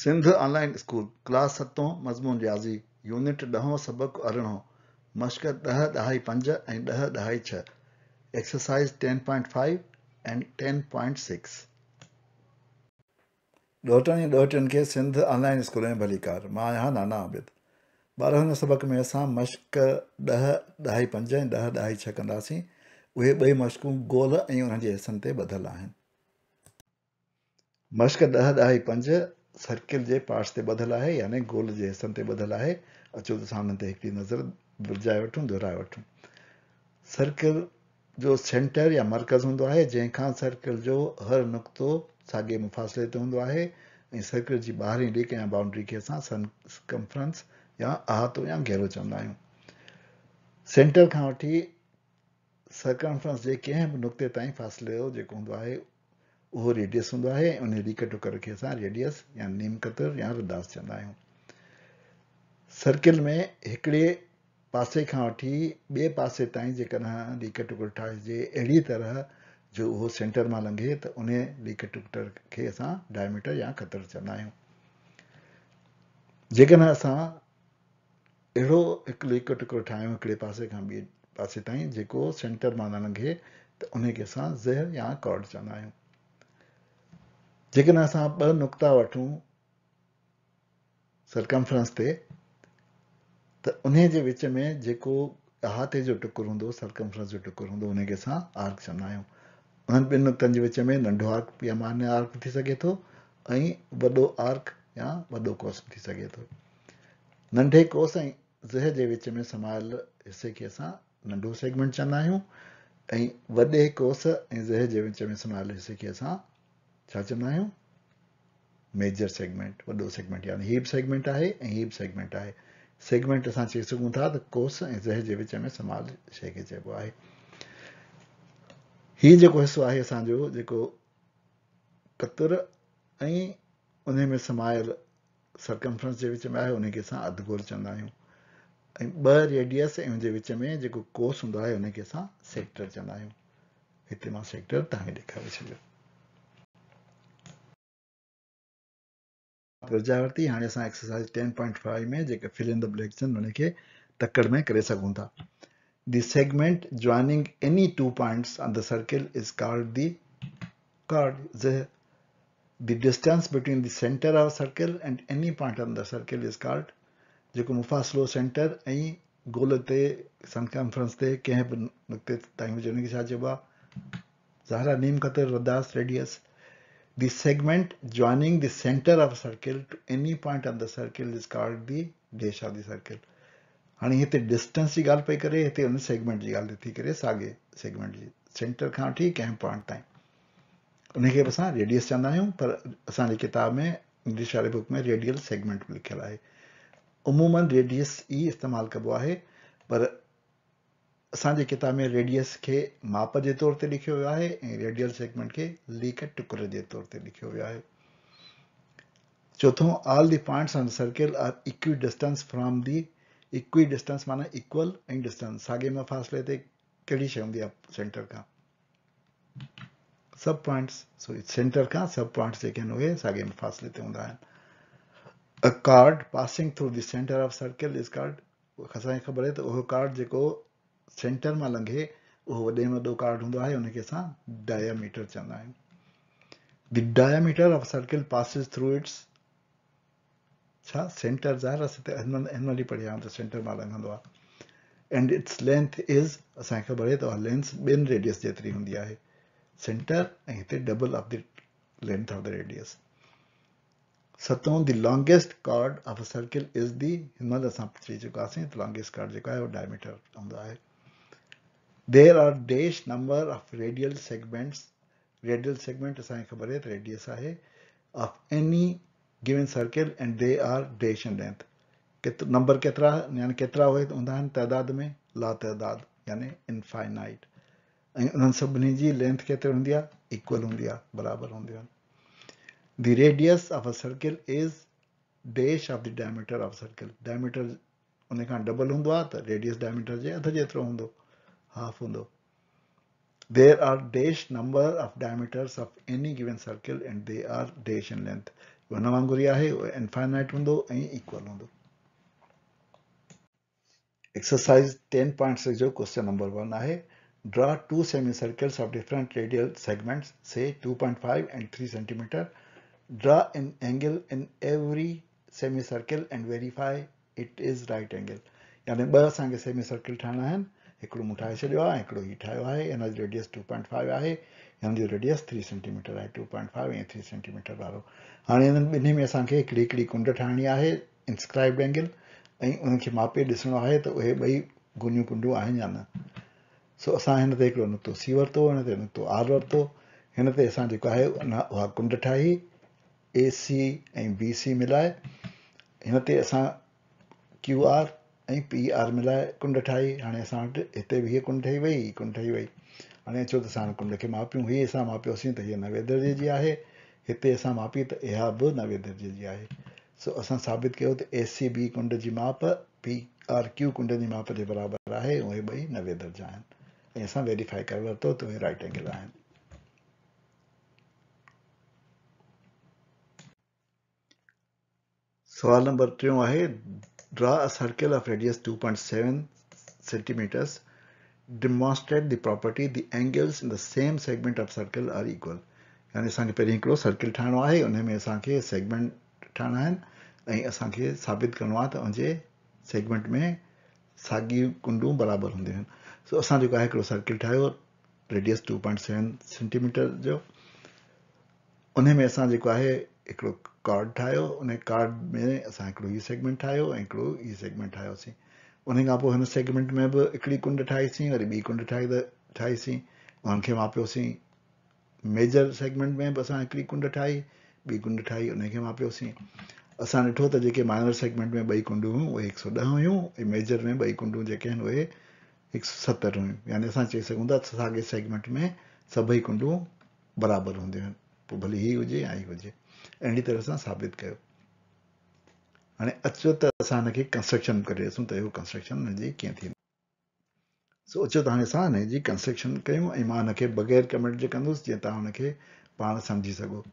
Sindh online school class सतो मज़मून रियाज़ी unit ॾहों सबक अरिड़हों मश्क ॾह ॾहाई पंज ऐं ॾह ॾहाई छह एक्सरसाइज़ टेन पॉइंट फाइव ऐं टेन पॉइंट सिक्स ॾोहटनि ॾोहटियुनि खे सिंध ऑनलाइन स्कूल में भली कार मां आहियां नाना आबिद ॿारहं सबक़ में असां मश्क ॾह ॾहाई पंज ऐं ॾह ॾहाई छह कंदासीं उहे ॿई मश्कूं गोल ऐं उन्हनि जे हिसनि ते ॿधल आहिनि मश्क ॾह ॾहाई पंज सर्किल जे पाट्स ते ॿधलु आहे यानी गोल जे हिसनि ते ॿधलु आहे अचो त असां हुननि ते हिकिड़ी नज़र विरिझाए वठूं दुहिराए वठूं सर्किल जो सेंटर या मर्कज़ हूंदो आहे जंहिंखां सर्किल जो हर नुक़्तो साॻे मुफ़ासिले ते हूंदो आहे ऐं सर्किल जी ॿाहिरी लीक या बाउंड्री खे असां सन कन्फ्रेंस या अहातो या घेरो चवंदा आहियूं सेंटर खां वठी स्फ्रेंस जे कंहिं बि नुक़्ते ताईं फ़ासिले जो जेको हूंदो आहे उहो रेडियस हूंदो आहे उन लीक टुकर खे असां रेडियस या नीम कतर या रुदास चवंदा आहियूं सर्किल में हिकिड़े पासे खां वठी ॿिए पासे ताईं जेकॾहिं लीकट टुकुड़ो ठाहिजे अहिड़ी तरह जो उहो सेंटर मां लंघे त उन लीक टुकर खे असां डायमीटर या कतर चवंदा आहियूं जेकॾहिं असां अहिड़ो हिकु लीक टुकड़ो ठाहियूं हिकिड़े पासे खां ॿिए पासे ताईं जेको सेंटर मां न लंघे त उनखे असां ज़हर या कॉड चवंदा आहियूं जेकॾहिं असां ॿ नुक़्ता वठूं सर्कम्फ्रंस ते त उन जे विच में जेको अहाते जो टुकुरु हूंदो सर्कम्फ्रेंस जो टुकुरु हूंदो उनखे असां आर्क चवंदा आहियूं उन्हनि ॿिनि नुक़्तनि जे विच में नंढो आर्क या मान्य आर्क थी सघे थो ऐं वॾो आर्क या वॾो कोसु थी सघे थो नंढे कोस ऐं ज़ह जे विच में समायल हिसे खे असां नंढो सेगमेंट चवंदा आहियूं ऐं वॾे कोस ऐं ज़ह जे विच में समायल हिसे खे असां छा चवंदा आहियूं मेजर सेगमेंट वॾो सेगमेंट यानी हीप सेगमेंट आहे ऐं हीप सेगमेंट आहे सेगमेंट असां चई सघूं था त कोस ऐं ज़ह जे विच में समाज शइ खे चइबो आहे हीउ जेको हिसो आहे असांजो जेको कतुर ऐं उन में समायल सर्कम्फ्रेंस जे विच में आहे उनखे असां अधु गोल चवंदा आहियूं ऐं ॿ रेडियस ऐं उनजे विच में जेको कोस हूंदो आहे उनखे असां सेक्टर चवंदा आहियूं हिते मां सेक्टर तव्हांखे ॾेखारे छॾियो प्रजावर्ती हाँ असां एक्सरसाइज टेन पॉइंट फाइव में जेके फिल इन द ब्लैक्स आहिनि हुनखे तकड़ में करे सघूं था the segment joining any two points on the circle is called the called the distance between the centre of circle and any point on the circle is called जेको मुफ़ासिलो centre ऐं गोल ते कॉन्फ्रेंस ते कंहिं बि नुक़्ते ताईं हुजे हुनखे छा चइबो नीम क़तर रदास radius The segment joining the center of a circle to any point on the circle is called the dash of the circle. हाणे हिते डिस्टेंस जी ॻाल्हि पई करे हिते हुन सेगमेंट जी ॻाल्हि थी करे साॻे सेगमेंट जी सेंटर खां वठी कंहिं पॉइंट ताईं उनखे असां रेडियस चवंदा आहियूं पर असांजी किताब में इंग्लिश वारे बुक में रेडियल सेगमेंट लिखियलु आहे उमूमन रेडियस ई e इस्तेमालु कबो आहे पर असांजे किताब में रेडियस खे माप जे तौर ते लिखियो वियो आहे ऐं रेडियल सेगमेंट खे लीक टुकुड़ जे तौर ते लिखियो वियो आहे चोथों all the the points on circle are equi equi distance from distance माना इक्वल ऐं डिस्टेंस साॻे फासिले ते कहिड़ी शइ हूंदी आहे सेंटर खां सभु पॉइंट्स सॉरी सेंटर खां सभु पॉइंट्स जेके आहिनि उहे साॻे में फ़ासिले ते हूंदा आहिनि a chord passing through the centre of circle chord असांखे ख़बर आहे त उहो कार्ड जेको सेंटर में लंघे वह वे में वो कार्ड हों आहे हुनखे असां डायामीटर चवंदा the the of circle passes through its centre ज़ाहिर आहे पढ़िया तो सेंटर में लंघ एंड इट्स लेंथ इज़ असांखे ख़बर आहे त लेंथ ॿिनि रेडियस जी होंगी है सेंटर ऐं double of the length of the radius सतों the longest chord of a circle is the हिन अस चुका लॉन्गेस्ट कार्ड जो है डायमीटर होंगे There are dash number of radial segments. Radial segment असांखे ख़बर आहे त रेडियस आहे of any given circle and they are देश एंड लेंथ केत नंबर केतिरा यानी केतिरा उहे त हूंदा आहिनि तइदाद में ला तइदाद याने इनफाइनाइट ऐं उन्हनि सभिनी जी लेंथ केतिरी हूंदी आहे इक्वल हूंदी आहे बराबरि हूंदियूं of the radius of a circle is diameter of the diameter of circle diameter उन खां डबल हूंदो आहे त रेडियस डायमीटर जे half undo. There are dash number of diameters of any given circle and they are dash in length. One of the infinite undo and equal undo. Exercise 10.6 jo question number 1 hai. Draw two semicircles of different radial segments, say 2.5 and 3 centimeter. Draw an angle in every semicircle and verify it is right angle. Yani, semicircle thana hai. हिकिड़ो मुठाए छॾियो आहे हिकिड़ो हीउ ठाहियो आहे हिन जो radius two point five आहे हिन जो रेडियस थ्री सेंटीमीटर आहे टू पॉइंट फाइव ऐं थ्री सेंटीमीटर वारो हाणे हिननि ॿिन्ही में असांखे हिकिड़ी हिकिड़ी कुंड ठाहिणी आहे इंस्क्राइब एंगल ऐं उनखे मापे ॾिसणो आहे त उहे ॿई गुनियूं कुंडियूं आहिनि या न सो असां हिन ते हिकिड़ो नुक़्तो सी वरितो हिन ते नुक़्तो आर वरितो हिन ते असां जेको आहे उहा कुंड ठाही ए सी ऐं बी सी मिलाए हिन ते असां क्यू आर ऐं पी आर मिलाए कुंड ठाही हाणे असां वटि हिते बि हीअ कुंड ठही वई हीअ कुंड ठही वई हाणे अचो त साण कुंड खे मापियूं हीअ असां मापियोसीं त हीअ नवे दर्जे जी आहे हिते असां मापी त इहा बि नवे दर्जे जी आहे सो असां साबित कयो त ए सी बी कुंड जी माप पी आर क्यू कुंड जी माप जे बराबरि आहे उहे ॿई नवे दर्जा आहिनि ऐं असां वेरीफाई करे वरितो त उहे राइट एंगल आहिनि सुवालु नंबर टियों आहे Draw a circle of radius 2.7 centimeters. Demonstrate the property the angles in the same segment of circle are equal. यानी असांखे पहिरीं हिकिड़ो सर्कल ठाहिणो आहे उन में असांखे सेगमेंट ठाहिणा आहिनि ऐं असांखे साबित करिणो आहे त उनजे सेगमेंट में साॻियूं कुंडूं बराबरि हूंदियूं आहिनि सो असां जेको आहे हिकिड़ो सर्कल ठाहियो radius two point seven centimetre जो उन में असां जेको आहे हिकिड़ो कार्ड ठाहियो उन कार्ड में असां हिकिड़ो हीउ सेगमेंट ठाहियो ऐं हिकिड़ो हीउ सेगमेंट ठाहियोसीं उन खां पोइ हिन सेगमेंट में बि हिकिड़ी कुंड ठाहीसीं वरी ॿी कुंड ठाही त ठाहीसीं उन्हनि खे मापियोसीं मेजर सेगमेंट में बि असां हिकिड़ी कुंड ठाही ॿी कुंड ठाही उन खे मापियोसीं असां ॾिठो त जेके माइनर सेगमेंट में ॿई कुंडूं हुयूं उहे हिकु सौ ॾह हुयूं ऐं मेजर में ॿई कुंडूं जेके आहिनि उहे हिकु सौ सतरि हुयूं यानी असां चई सघूं था साॻे सेगमेंट में सभई कुंडूं बराबरि हूंदियूं आहिनि पोइ भली हीअ हुजे या हीअ हुजे अहिड़ी तरह सां साबित कयो हाणे अचो त असां हिनखे कंस्ट्रक्शन करे ॾिसूं त इहो कंस्ट्रक्शन हिनजी कीअं थींदी सो अचो त हाणे असां हिनजी कंस्ट्रक्शन कयूं ऐं मां हिनखे बग़ैर कमेंट जे कंदुसि जीअं तव्हां हुनखे पाण सम्झी सघो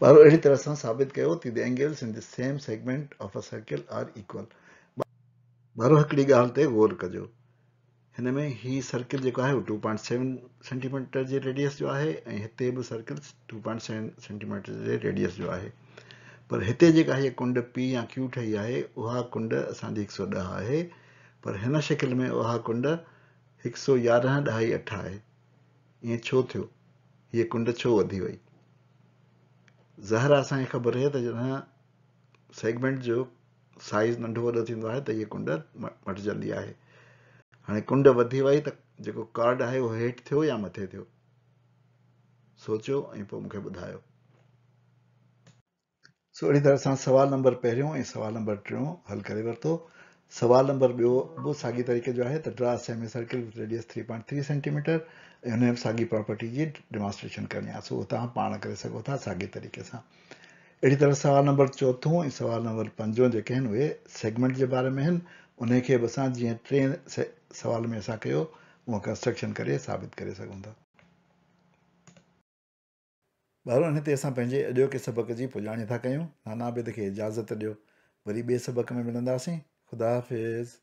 पर अहिड़ी तरह सां साबित कयो त the angles in the same segment of a circle are equal भरो हिकिड़ी ॻाल्हि ते ग़ौर कजो हिन में ही सर्किल जेको आहे टू पॉइंट सेवन सेंटीमीटर जे रेडियस जो आहे ऐं हिते बि circle two point seven centimetre जे रेडियस जो आहे पर हिते जेका हीअ कुंड पी या क्यू ठही आहे उहा कुंड असांजी हिकु सौ ॾह आहे पर हिन शिकिल में उहा कुंड हिकु सौ यारहं ॾह अठ आहे ईअं छो थियो हीअ कुंड छो वधी वई ज़हर असांखे ख़बर आहे त जॾहिं सेगमेंट जो साइज़ नंढो वॾो थींदो आहे त इहा कुंड मटिजंदी आहे हाणे कुंड वधी वई त जेको कार्ड आहे उहो हेठि थियो या मथे थियो सोचियो ऐं पोइ मूंखे ॿुधायो सो अहिड़ी तरह सां सुवालु नंबर पहिरियों ऐं सुवालु नंबर टियों हल करे वरितो सवाल नंबर ॿियो बि साॻे तरीक़े जो आहे त draw semicircle radius three point three centimetre ऐं हुन साॻी प्रोपर्टी जी डिमॉन्स्ट्रेशन करणी आहे सो उहो तव्हां पाण करे सघो था साॻे तरीक़े सां अहिड़ी तरह सवाल नंबर चोथों ऐं सुवालु नंबर पंजों जेके आहिनि उहे सेगमेंट जे बारे में आहिनि उन खे बि असां जीअं टे सवाल में असां कयो उहा कंस्ट्रक्शन करे साबित करे सघूं था ॿार हिन ते असां पंहिंजे अॼोके सबक़ जी पुॼाणी था कयूं नानाबिद खे इजाज़त ॾियो वरी ॿिए सबक़ में मिलंदासीं Khuda Hafiz.